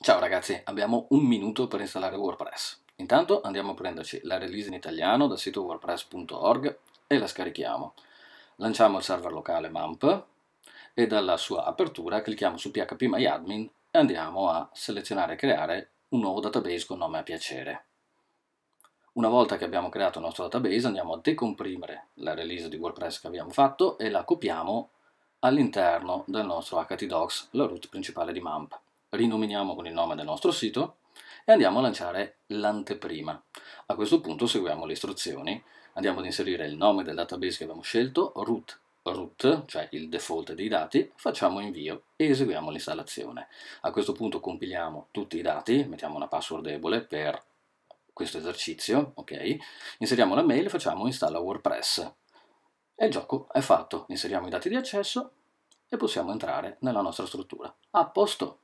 Ciao ragazzi, abbiamo un minuto per installare WordPress. Intanto andiamo a prenderci la release in italiano dal sito wordpress.org e la scarichiamo. Lanciamo il server locale MAMP e dalla sua apertura clicchiamo su phpMyAdmin e andiamo a selezionare e creare un nuovo database con nome a piacere. Una volta che abbiamo creato il nostro database andiamo a decomprimere la release di WordPress che abbiamo fatto e la copiamo all'interno del nostro htdocs, la root principale di MAMP rinominiamo con il nome del nostro sito e andiamo a lanciare l'anteprima. A questo punto seguiamo le istruzioni, andiamo ad inserire il nome del database che abbiamo scelto, root root, cioè il default dei dati, facciamo invio e eseguiamo l'installazione. A questo punto compiliamo tutti i dati, mettiamo una password debole per questo esercizio, ok? Inseriamo la mail, e facciamo installa WordPress. E il gioco è fatto, inseriamo i dati di accesso e possiamo entrare nella nostra struttura. A posto!